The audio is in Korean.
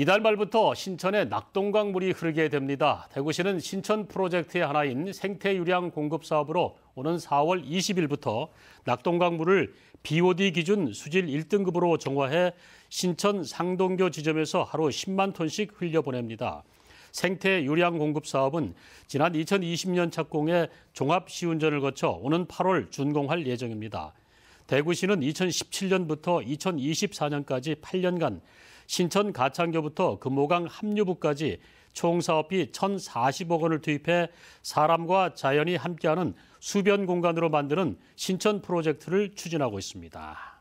이달 말부터 신천에 낙동강 물이 흐르게 됩니다. 대구시는 신천 프로젝트의 하나인 생태 유량 공급 사업으로 오는 4월 20일부터 낙동강 물을 BOD 기준 수질 1등급으로 정화해 신천 상동교 지점에서 하루 10만 톤씩 흘려보냅니다. 생태 유량 공급 사업은 지난 2020년 착공해 종합 시운전을 거쳐 오는 8월 준공할 예정입니다. 대구시는 2017년부터 2024년까지 8년간 신천 가창교부터 금호강 합류부까지 총 사업비 1,040억 원을 투입해 사람과 자연이 함께하는 수변 공간으로 만드는 신천 프로젝트를 추진하고 있습니다.